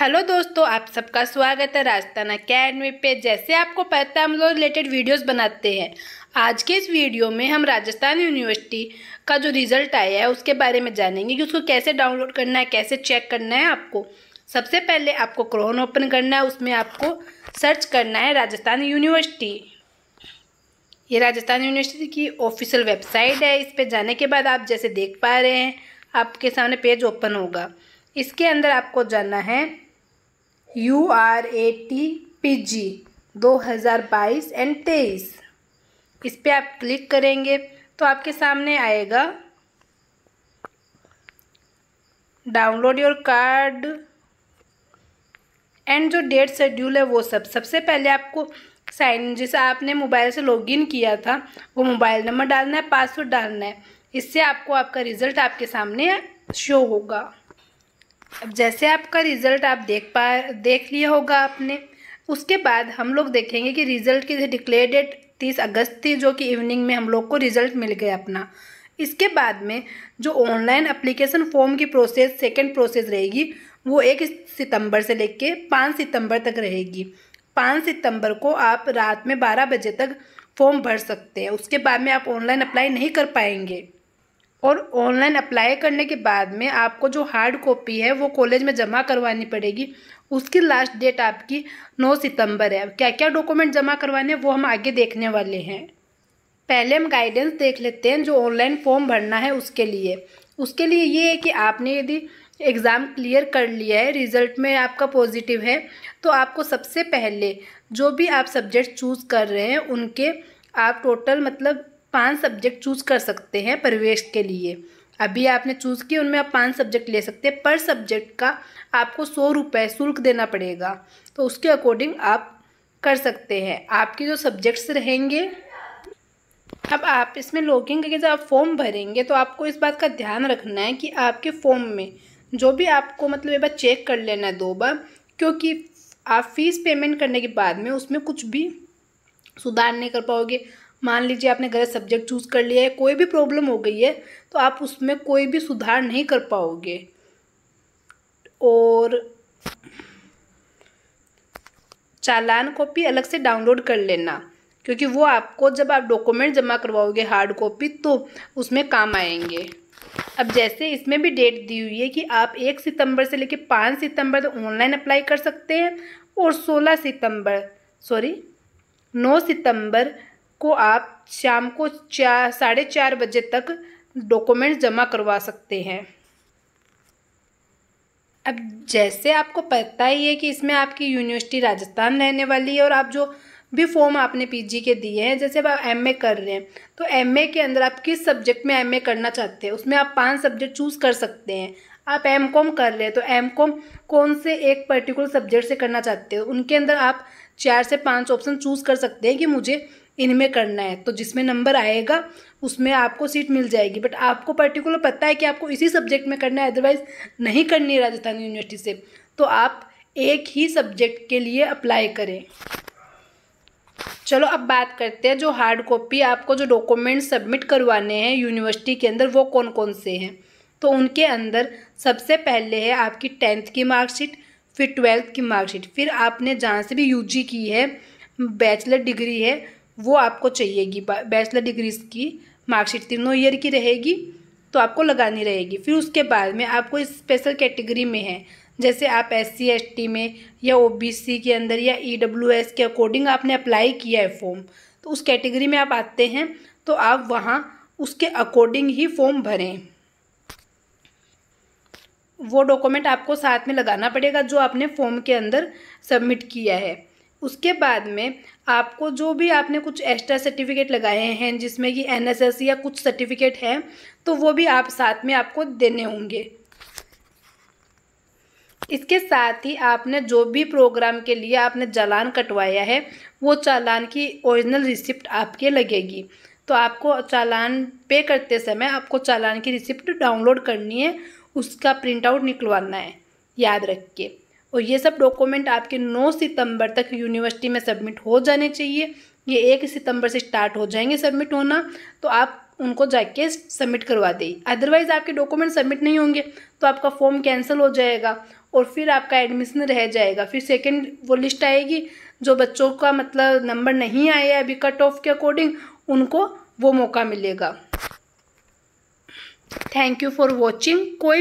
hello दोस्तों आप सबका स्वागत है राजस्थान अकेडमी पे जैसे आपको पता है हम लोग रिलेटेड वीडियोस बनाते हैं आज के इस वीडियो में हम राजस्थान यूनिवर्सिटी का जो रिज़ल्ट आया है उसके बारे में जानेंगे कि उसको कैसे डाउनलोड करना है कैसे चेक करना है आपको सबसे पहले आपको क्रोन ओपन करना है उसमें आपको सर्च करना है राजस्थान यूनिवर्सिटी ये राजस्थान यूनिवर्सिटी की ऑफिशियल वेबसाइट है इस पर जाने के बाद आप जैसे देख पा रहे हैं आपके सामने पेज ओपन होगा इसके अंदर आपको जाना है U R A T P G दो हज़ार बाईस एंड तेईस इस पर आप क्लिक करेंगे तो आपके सामने आएगा डाउनलोड योर कार्ड एंड जो डेट शेड्यूल है वो सब सबसे पहले आपको साइन जैसे आपने मोबाइल से लॉगिन किया था वो मोबाइल नंबर डालना है पासवर्ड डालना है इससे आपको आपका रिज़ल्ट आपके सामने शो होगा अब जैसे आपका रिज़ल्ट आप देख पा देख लिया होगा आपने उसके बाद हम लोग देखेंगे कि रिज़ल्ट की डिक्लेयर डेट तीस अगस्त थी जो कि इवनिंग में हम लोग को रिज़ल्ट मिल गया अपना इसके बाद में जो ऑनलाइन अप्लीकेशन फॉर्म की प्रोसेस सेकेंड प्रोसेस रहेगी वो एक सितंबर से लेके पाँच सितंबर तक रहेगी पाँच सितंबर को आप रात में बारह बजे तक फॉर्म भर सकते हैं उसके बाद में आप ऑनलाइन अप्लाई नहीं कर पाएंगे और ऑनलाइन अप्लाई करने के बाद में आपको जो हार्ड कॉपी है वो कॉलेज में जमा करवानी पड़ेगी उसकी लास्ट डेट आपकी 9 सितंबर है क्या क्या डॉक्यूमेंट जमा करवाने वो हम आगे देखने वाले हैं पहले हम गाइडेंस देख लेते हैं जो ऑनलाइन फॉर्म भरना है उसके लिए उसके लिए ये है कि आपने यदि एग्ज़ाम क्लियर कर लिया है रिज़ल्ट में आपका पॉजिटिव है तो आपको सबसे पहले जो भी आप सब्जेक्ट चूज़ कर रहे हैं उनके आप टोटल मतलब पांच सब्जेक्ट चूज़ कर सकते हैं परिवेश के लिए अभी आपने चूज़ किए उनमें आप पांच सब्जेक्ट ले सकते हैं पर सब्जेक्ट का आपको सौ रुपये शुल्क देना पड़ेगा तो उसके अकॉर्डिंग आप कर सकते हैं आपके जो सब्जेक्ट्स रहेंगे अब आप इसमें लॉगिन करके जब आप फॉर्म भरेंगे तो आपको इस बात का ध्यान रखना है कि आपके फॉर्म में जो भी आपको मतलब एक बार चेक कर लेना है दो बार क्योंकि आप फीस पेमेंट करने के बाद में उसमें कुछ भी सुधार नहीं कर पाओगे मान लीजिए आपने गलत सब्जेक्ट चूज़ कर लिया है कोई भी प्रॉब्लम हो गई है तो आप उसमें कोई भी सुधार नहीं कर पाओगे और चालान कॉपी अलग से डाउनलोड कर लेना क्योंकि वो आपको जब आप डॉक्यूमेंट जमा करवाओगे हार्ड कॉपी तो उसमें काम आएंगे अब जैसे इसमें भी डेट दी हुई है कि आप एक सितंबर से लेकर पाँच सितंबर तक तो ऑनलाइन अप्लाई कर सकते हैं और सोलह सितंबर सॉरी नौ सितंबर को आप शाम को चार साढ़े चार बजे तक डॉक्यूमेंट जमा करवा सकते हैं अब जैसे आपको पता ही है कि इसमें आपकी यूनिवर्सिटी राजस्थान रहने वाली है और आप जो भी फॉर्म आपने पीजी के दिए हैं जैसे अब आप एमए कर रहे हैं तो एमए के अंदर आप किस सब्जेक्ट में एमए करना चाहते हैं उसमें आप पांच सब्जेक्ट चूज़ कर सकते हैं आप एम कॉम कर रहे हैं तो एम कॉम कौन से एक पर्टिकुलर सब्जेक्ट से करना चाहते हो उनके अंदर आप चार से पाँच ऑप्शन चूज़ कर सकते हैं कि मुझे इनमें करना है तो जिसमें नंबर आएगा उसमें आपको सीट मिल जाएगी बट आपको पर्टिकुलर पता है कि आपको इसी सब्जेक्ट में करना है अदरवाइज़ नहीं करनी है राजस्थान यूनिवर्सिटी से तो आप एक ही सब्जेक्ट के लिए अप्लाई करें चलो अब बात करते हैं जो हार्ड कॉपी आपको जो डॉक्यूमेंट सबमिट करवाने हैं यूनिवर्सिटी के अंदर वो कौन कौन से हैं तो उनके अंदर सबसे पहले है आपकी टेंथ की मार्कशीट फिर ट्वेल्थ की मार्कशीट फिर आपने जहाँ से भी यूजी की है बैचलर डिग्री है वो आपको चाहिएगी बैचलर डिग्रीज की मार्कशीट तीनों ईयर की रहेगी तो आपको लगानी रहेगी फिर उसके बाद में आपको इस स्पेशल कैटेगरी में है जैसे आप एस सी में या ओ के अंदर या ई e के अकॉर्डिंग आपने अप्लाई किया है फॉर्म तो उस कैटेगरी में आप आते हैं तो आप वहाँ उसके अकॉर्डिंग ही फॉर्म भरें वो डॉक्यूमेंट आपको साथ में लगाना पड़ेगा जो आपने फॉर्म के अंदर सबमिट किया है उसके बाद में आपको जो भी आपने कुछ एक्स्ट्रा सर्टिफिकेट लगाए हैं जिसमें कि एन या कुछ सर्टिफिकेट हैं तो वो भी आप साथ में आपको देने होंगे इसके साथ ही आपने जो भी प्रोग्राम के लिए आपने चालान कटवाया है वो चालान की ओरिजिनल रिसिप्ट आपके लगेगी तो आपको चालान पे करते समय आपको चालान की रिसिप्ट डाउनलोड करनी है उसका प्रिंट आउट निकलवाना है याद रख के और ये सब डॉक्यूमेंट आपके 9 सितंबर तक यूनिवर्सिटी में सबमिट हो जाने चाहिए ये एक सितंबर से स्टार्ट हो जाएंगे सबमिट होना तो आप उनको जाके सबमिट करवा दें अदरवाइज़ आपके डॉक्यूमेंट सबमिट नहीं होंगे तो आपका फॉर्म कैंसिल हो जाएगा और फिर आपका एडमिशन रह जाएगा फिर सेकेंड वो लिस्ट आएगी जो बच्चों का मतलब नंबर नहीं आया अभी कट ऑफ के अकॉर्डिंग उनको वो मौका मिलेगा थैंक यू फॉर वॉचिंग कोई